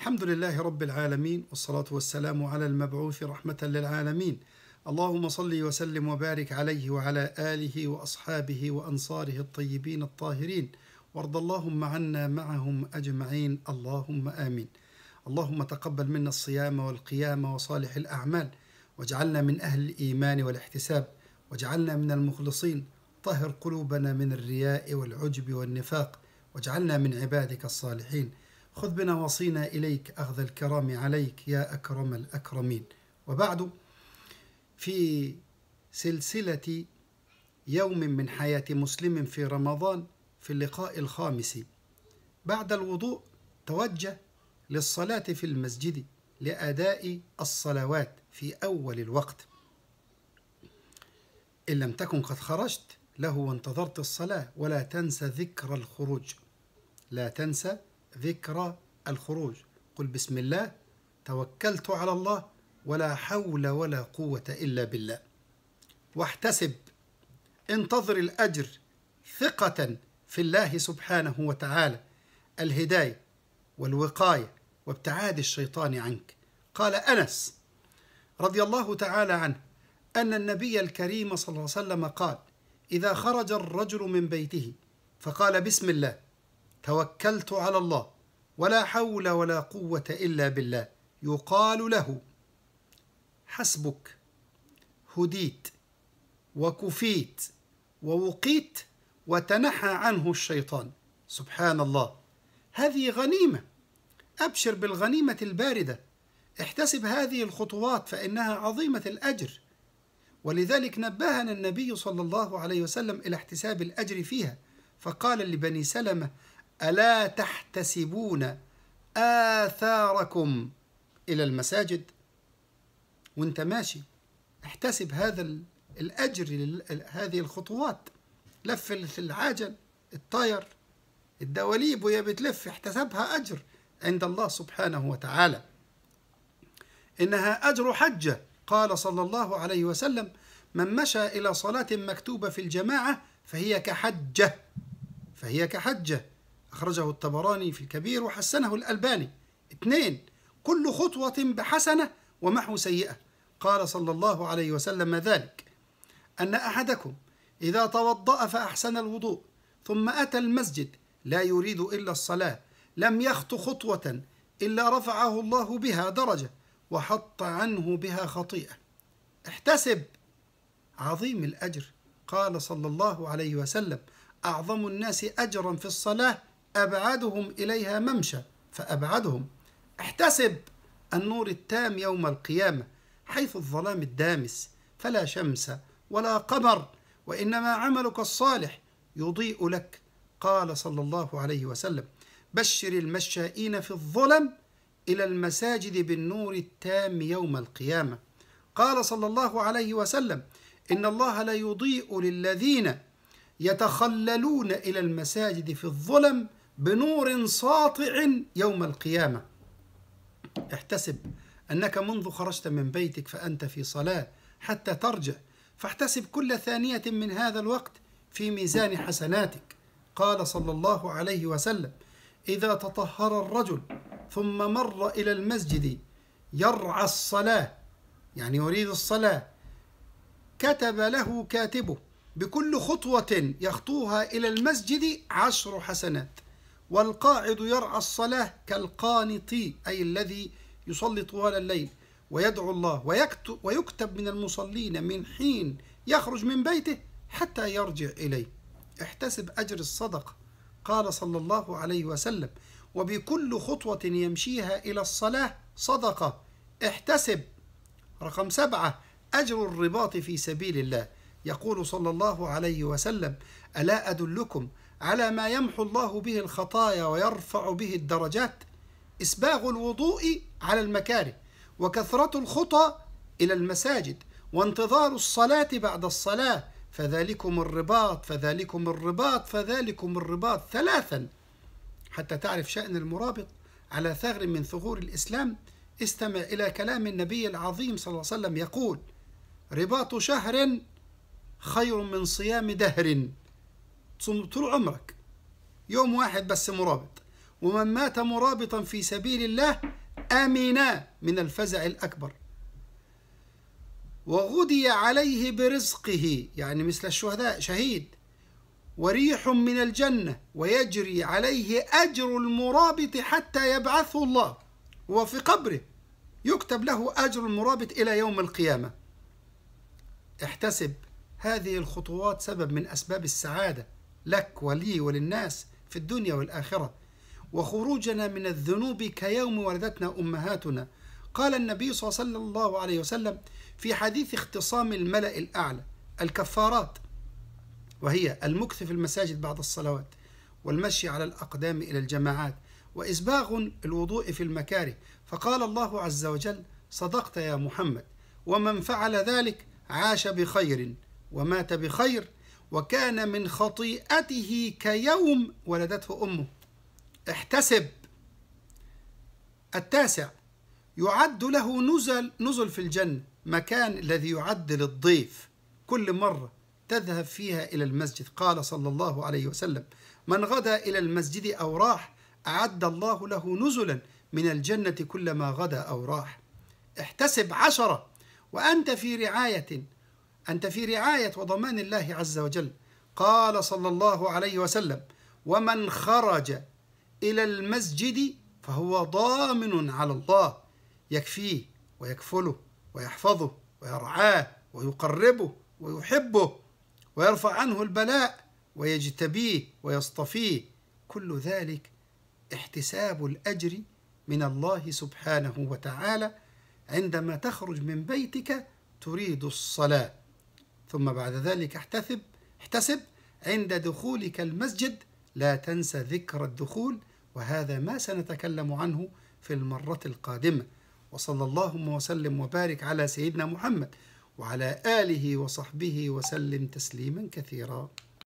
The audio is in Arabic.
الحمد لله رب العالمين والصلاة والسلام على المبعوث رحمة للعالمين اللهم صل وسلم وبارك عليه وعلى آله وأصحابه وأنصاره الطيبين الطاهرين وارض اللهم عنا معهم أجمعين اللهم آمين اللهم تقبل منا الصيام والقيام وصالح الأعمال واجعلنا من أهل الإيمان والاحتساب واجعلنا من المخلصين طهر قلوبنا من الرياء والعجب والنفاق واجعلنا من عبادك الصالحين خذ بنواصينا إليك أخذ الكرام عليك يا أكرم الأكرمين وبعد في سلسلة يوم من حياة مسلم في رمضان في اللقاء الخامس بعد الوضوء توجه للصلاة في المسجد لأداء الصلوات في أول الوقت إن لم تكن قد خرجت له وانتظرت الصلاة ولا تنسى ذكر الخروج لا تنسى ذكرى الخروج قل بسم الله توكلت على الله ولا حول ولا قوة إلا بالله واحتسب انتظر الأجر ثقة في الله سبحانه وتعالى الهداية والوقاية وابتعاد الشيطان عنك قال أنس رضي الله تعالى عنه أن النبي الكريم صلى الله عليه وسلم قال إذا خرج الرجل من بيته فقال بسم الله توكلت على الله ولا حول ولا قوة إلا بالله يقال له حسبك هديت وكفيت ووقيت وتنحى عنه الشيطان سبحان الله هذه غنيمة أبشر بالغنيمة الباردة احتسب هذه الخطوات فإنها عظيمة الأجر ولذلك نبهنا النبي صلى الله عليه وسلم إلى احتساب الأجر فيها فقال لبني سلمة ألا تحتسبون آثاركم إلى المساجد وانت ماشي احتسب هذا الأجر هذه الخطوات لف العجل الطير الدواليب وهي بتلف احتسبها أجر عند الله سبحانه وتعالى إنها أجر حجة قال صلى الله عليه وسلم من مشى إلى صلاة مكتوبة في الجماعة فهي كحجة فهي كحجة أخرجه الطبراني في الكبير وحسنه الألباني اثنين كل خطوة بحسنة ومحو سيئة قال صلى الله عليه وسلم ذلك أن أحدكم إذا توضأ فأحسن الوضوء ثم أتى المسجد لا يريد إلا الصلاة لم يخط خطوة إلا رفعه الله بها درجة وحط عنه بها خطيئة احتسب عظيم الأجر قال صلى الله عليه وسلم أعظم الناس أجرا في الصلاة أبعدهم إليها ممشى فأبعدهم احتسب النور التام يوم القيامة حيث الظلام الدامس فلا شمس ولا قمر وإنما عملك الصالح يضيء لك قال صلى الله عليه وسلم بشر المشائين في الظلم إلى المساجد بالنور التام يوم القيامة قال صلى الله عليه وسلم إن الله لا يضيء للذين يتخللون إلى المساجد في الظلم بنور ساطع يوم القيامة احتسب أنك منذ خرجت من بيتك فأنت في صلاة حتى ترجع فاحتسب كل ثانية من هذا الوقت في ميزان حسناتك قال صلى الله عليه وسلم إذا تطهر الرجل ثم مر إلى المسجد يرعى الصلاة يعني يريد الصلاة كتب له كاتبه بكل خطوة يخطوها إلى المسجد عشر حسنات والقاعد يرعى الصلاة كالقانط أي الذي يصلي طوال الليل ويدعو الله ويكتب, ويكتب من المصلين من حين يخرج من بيته حتى يرجع إليه احتسب أجر الصدقة قال صلى الله عليه وسلم وبكل خطوة يمشيها إلى الصلاة صدقة احتسب رقم سبعة أجر الرباط في سبيل الله يقول صلى الله عليه وسلم ألا أدلكم على ما يمحو الله به الخطايا ويرفع به الدرجات إسباغ الوضوء على المكاره وكثرة الخطى إلى المساجد وانتظار الصلاة بعد الصلاة فذلكم الرباط فذلكم الرباط فذلكم الرباط ثلاثا حتى تعرف شأن المرابط على ثغر من ثغور الإسلام استمع إلى كلام النبي العظيم صلى الله عليه وسلم يقول رباط شهر خير من صيام دهر طول عمرك يوم واحد بس مرابط ومن مات مرابطا في سبيل الله امنا من الفزع الاكبر وغدي عليه برزقه يعني مثل الشهداء شهيد وريح من الجنة ويجري عليه أجر المرابط حتى يبعثه الله وفي قبره يكتب له أجر المرابط إلى يوم القيامة احتسب هذه الخطوات سبب من أسباب السعادة لك ولي وللناس في الدنيا والآخرة وخروجنا من الذنوب كيوم ولدتنا أمهاتنا قال النبي صلى الله عليه وسلم في حديث اختصام الملأ الأعلى الكفارات وهي المكث في المساجد بعد الصلوات والمشي على الأقدام إلى الجماعات وإسباغ الوضوء في المكاره فقال الله عز وجل صدقت يا محمد ومن فعل ذلك عاش بخير ومات بخير وكان من خطيئته كيوم ولدته أمه احتسب التاسع يعد له نزل نزل في الجنة مكان الذي يعد للضيف كل مرة تذهب فيها إلى المسجد قال صلى الله عليه وسلم من غدا إلى المسجد أو راح أعد الله له نزلا من الجنة كلما غدا أو راح احتسب عشرة وأنت في رعاية أنت في رعاية وضمان الله عز وجل قال صلى الله عليه وسلم ومن خرج إلى المسجد فهو ضامن على الله يكفيه ويكفله ويحفظه ويرعاه ويقربه ويحبه ويرفع عنه البلاء ويجتبيه ويصطفيه كل ذلك احتساب الأجر من الله سبحانه وتعالى عندما تخرج من بيتك تريد الصلاه ثم بعد ذلك احتسب احتسب عند دخولك المسجد لا تنسى ذكر الدخول وهذا ما سنتكلم عنه في المرة القادمة وصلى اللهم وسلم وبارك على سيدنا محمد وعلى آله وصحبه وسلم تسليما كثيرا